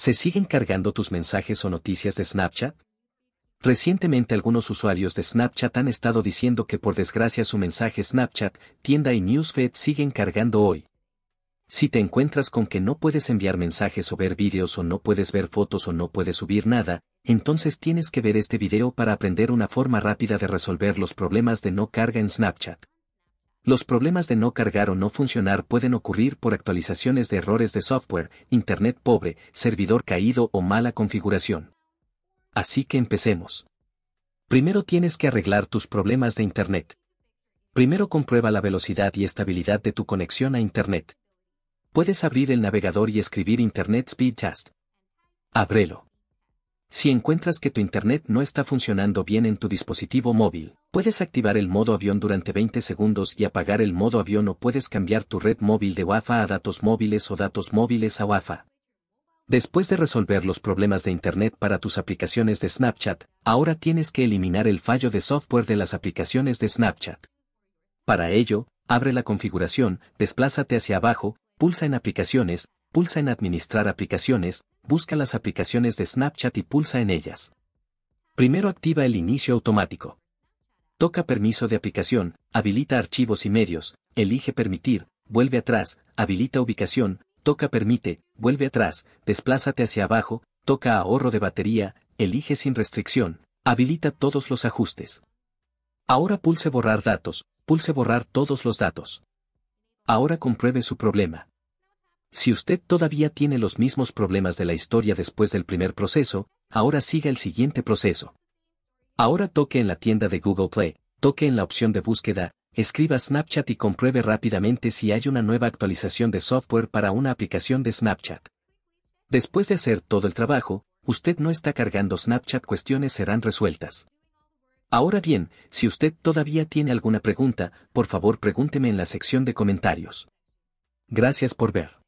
¿Se siguen cargando tus mensajes o noticias de Snapchat? Recientemente algunos usuarios de Snapchat han estado diciendo que por desgracia su mensaje Snapchat, tienda y newsfeed siguen cargando hoy. Si te encuentras con que no puedes enviar mensajes o ver vídeos o no puedes ver fotos o no puedes subir nada, entonces tienes que ver este video para aprender una forma rápida de resolver los problemas de no carga en Snapchat. Los problemas de no cargar o no funcionar pueden ocurrir por actualizaciones de errores de software, internet pobre, servidor caído o mala configuración. Así que empecemos. Primero tienes que arreglar tus problemas de internet. Primero comprueba la velocidad y estabilidad de tu conexión a internet. Puedes abrir el navegador y escribir Internet Speed Test. Ábrelo. Si encuentras que tu internet no está funcionando bien en tu dispositivo móvil, puedes activar el modo avión durante 20 segundos y apagar el modo avión o puedes cambiar tu red móvil de WAFA a datos móviles o datos móviles a WAFA. Después de resolver los problemas de Internet para tus aplicaciones de Snapchat, ahora tienes que eliminar el fallo de software de las aplicaciones de Snapchat. Para ello, abre la configuración, desplázate hacia abajo, pulsa en Aplicaciones, pulsa en Administrar aplicaciones, busca las aplicaciones de Snapchat y pulsa en ellas. Primero activa el inicio automático. Toca Permiso de aplicación, habilita Archivos y medios, elige Permitir, vuelve atrás, habilita Ubicación, toca Permite, vuelve atrás, desplázate hacia abajo, toca Ahorro de batería, elige Sin restricción, habilita todos los ajustes. Ahora pulse Borrar datos, pulse Borrar todos los datos. Ahora compruebe su problema. Si usted todavía tiene los mismos problemas de la historia después del primer proceso, ahora siga el siguiente proceso. Ahora toque en la tienda de Google Play, toque en la opción de búsqueda, escriba Snapchat y compruebe rápidamente si hay una nueva actualización de software para una aplicación de Snapchat. Después de hacer todo el trabajo, usted no está cargando Snapchat, cuestiones serán resueltas. Ahora bien, si usted todavía tiene alguna pregunta, por favor pregúnteme en la sección de comentarios. Gracias por ver.